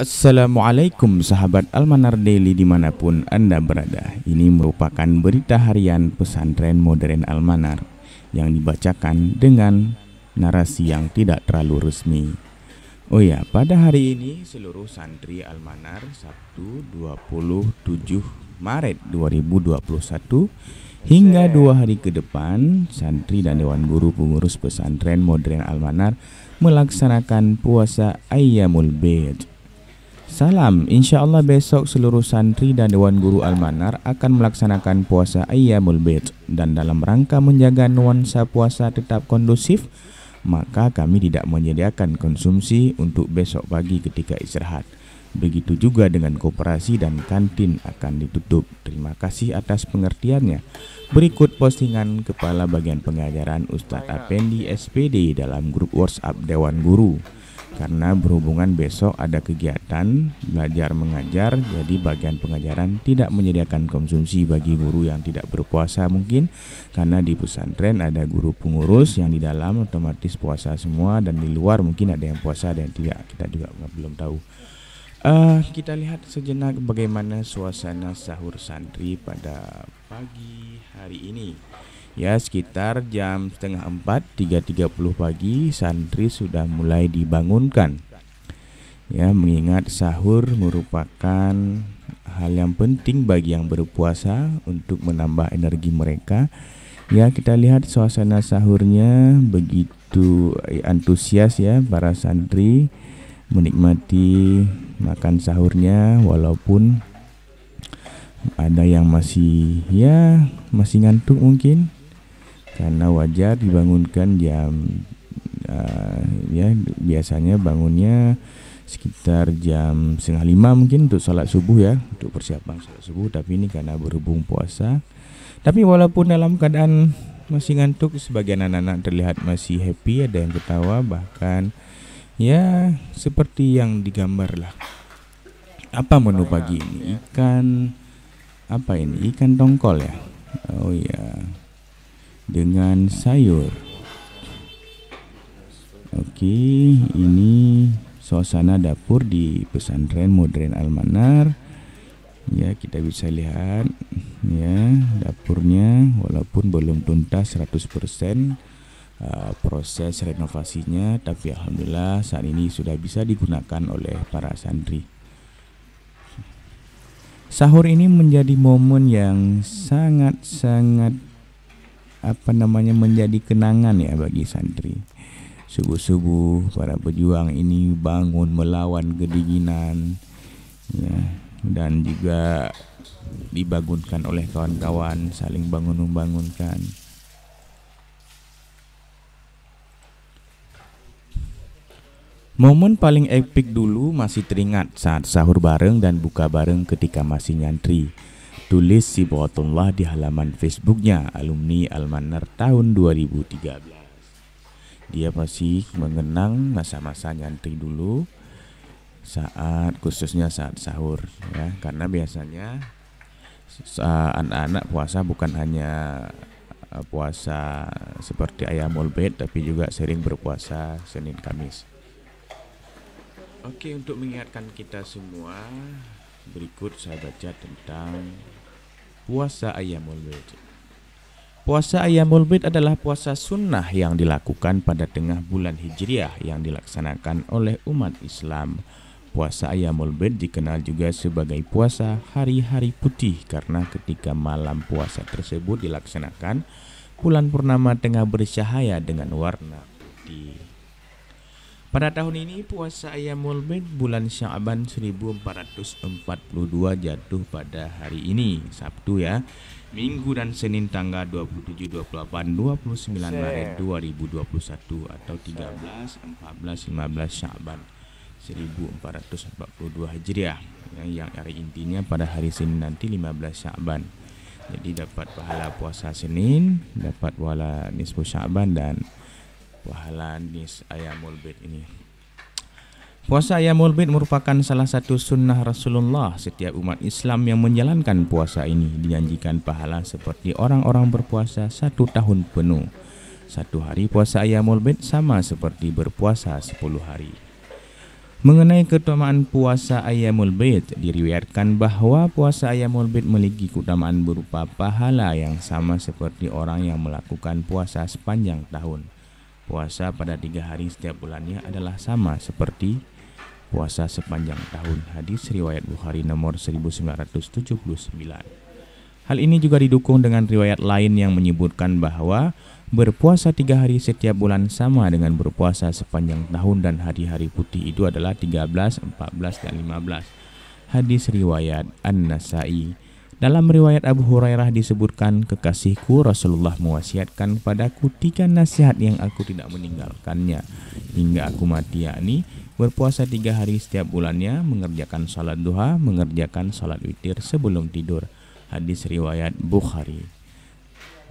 Assalamualaikum sahabat Almanar Daily dimanapun Anda berada Ini merupakan berita harian pesantren modern Almanar Yang dibacakan dengan narasi yang tidak terlalu resmi Oh ya, pada hari ini seluruh santri Almanar Sabtu 27 Maret 2021 Hingga dua hari ke depan, santri dan Dewan Guru Pengurus Pesantren Modern Almanar melaksanakan puasa Ayamul Bid Salam, insya Allah besok seluruh santri dan Dewan Guru Almanar akan melaksanakan puasa Ayyamul Bid dan dalam rangka menjaga nuansa puasa tetap kondusif, maka kami tidak menyediakan konsumsi untuk besok pagi ketika istirahat. Begitu juga dengan koperasi dan kantin akan ditutup. Terima kasih atas pengertiannya. Berikut postingan Kepala Bagian Pengajaran Ustadz Apendi SPD dalam grup WhatsApp Dewan Guru karena berhubungan besok ada kegiatan belajar mengajar, jadi bagian pengajaran tidak menyediakan konsumsi bagi guru yang tidak berpuasa mungkin karena di pesantren ada guru pengurus yang di dalam otomatis puasa semua dan di luar mungkin ada yang puasa dan tidak kita juga belum tahu. Uh, kita lihat sejenak bagaimana suasana sahur santri pada pagi hari ini ya sekitar jam setengah empat puluh pagi santri sudah mulai dibangunkan ya mengingat sahur merupakan hal yang penting bagi yang berpuasa untuk menambah energi mereka ya kita lihat suasana sahurnya begitu antusias ya para santri menikmati makan sahurnya walaupun ada yang masih ya masih ngantuk mungkin karena wajar dibangunkan jam uh, ya biasanya bangunnya sekitar jam setengah lima mungkin untuk sholat subuh ya untuk persiapan sholat subuh tapi ini karena berhubung puasa tapi walaupun dalam keadaan masih ngantuk sebagian anak-anak terlihat masih happy ada yang ketawa bahkan ya seperti yang digambar lah apa menu pagi ini ikan apa ini ikan tongkol ya oh ya dengan sayur. Oke, ini suasana dapur di pesantren modern Almanar. Ya, kita bisa lihat ya dapurnya walaupun belum tuntas 100% uh, eh, proses renovasinya tapi alhamdulillah saat ini sudah bisa digunakan oleh para santri. Sahur ini menjadi momen yang sangat-sangat apa namanya menjadi kenangan ya bagi santri. Subuh-subuh para pejuang ini bangun melawan kedinginan ya dan juga dibangunkan oleh kawan-kawan saling bangun membangunkan. Momen paling epik dulu masih teringat saat sahur bareng dan buka bareng ketika masih nyantri tulis si Sibuatullah di halaman Facebooknya alumni Almanar tahun 2013. Dia masih mengenang masa-masa nyantri dulu saat khususnya saat sahur ya karena biasanya anak-anak puasa bukan hanya eh, puasa seperti ayam molbet tapi juga sering berpuasa Senin Kamis. Oke, untuk mengingatkan kita semua, berikut saya baca tentang puasa ayamul Bid. Puasa ayamul Bid adalah puasa sunnah yang dilakukan pada tengah bulan Hijriah yang dilaksanakan oleh umat Islam. Puasa ayamul Bid dikenal juga sebagai puasa hari-hari putih karena ketika malam puasa tersebut dilaksanakan, bulan purnama tengah bercahaya dengan warna putih. Pada tahun ini puasa Ayamul Bid bulan Syaban 1442 jatuh pada hari ini Sabtu ya. Minggu dan Senin tanggal 27, 28, 29 Maret 2021 atau 13, 14, 15 Syaban 1442 Hijriah ya, yang hari intinya pada hari Senin nanti 15 Syaban. Jadi dapat pahala puasa Senin, dapat pahala nisfu Syaban dan pahala nis ayamul bid ini. Puasa ayamul bid merupakan salah satu sunnah Rasulullah. Setiap umat Islam yang menjalankan puasa ini dijanjikan pahala seperti orang-orang berpuasa satu tahun penuh. Satu hari puasa ayamul bid sama seperti berpuasa sepuluh hari. Mengenai keutamaan puasa Ayamul Bait, diriwayatkan bahwa puasa Ayamul Bait memiliki keutamaan berupa pahala yang sama seperti orang yang melakukan puasa sepanjang tahun. Puasa pada tiga hari setiap bulannya adalah sama seperti puasa sepanjang tahun. Hadis riwayat Bukhari nomor 1979. Hal ini juga didukung dengan riwayat lain yang menyebutkan bahwa berpuasa tiga hari setiap bulan sama dengan berpuasa sepanjang tahun dan hari-hari putih itu adalah 13, 14, dan 15. Hadis riwayat An-Nasai dalam riwayat Abu Hurairah disebutkan, kekasihku Rasulullah mewasiatkan padaku tiga nasihat yang aku tidak meninggalkannya. Hingga aku mati yakni berpuasa tiga hari setiap bulannya, mengerjakan salat duha, mengerjakan salat witir sebelum tidur. Hadis riwayat Bukhari.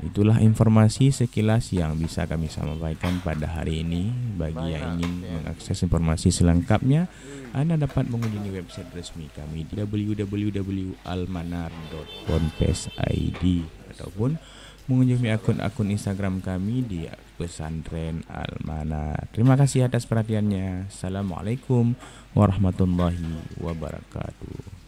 Itulah informasi sekilas yang bisa kami sampaikan pada hari ini. Bagi yang ingin mengakses informasi selengkapnya, Anda dapat mengunjungi website resmi kami di www.almanar.ponpes.id ataupun mengunjungi akun-akun Instagram kami di Pesantren Almanar. Terima kasih atas perhatiannya. Assalamualaikum warahmatullahi wabarakatuh.